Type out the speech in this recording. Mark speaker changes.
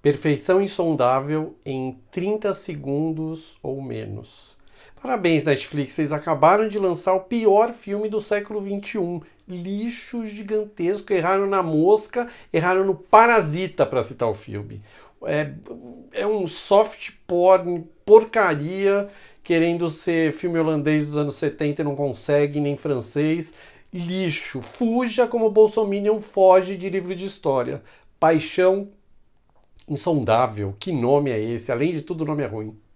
Speaker 1: Perfeição insondável em 30 segundos ou menos. Parabéns, Netflix, vocês acabaram de lançar o pior filme do século XXI. Lixo gigantesco, erraram na mosca, erraram no parasita, para citar o filme. É, é um soft porn, porcaria, querendo ser filme holandês dos anos 70 e não consegue, nem francês. Lixo. Fuja como Bolsominion foge de livro de história. Paixão insondável. Que nome é esse? Além de tudo, o nome é ruim.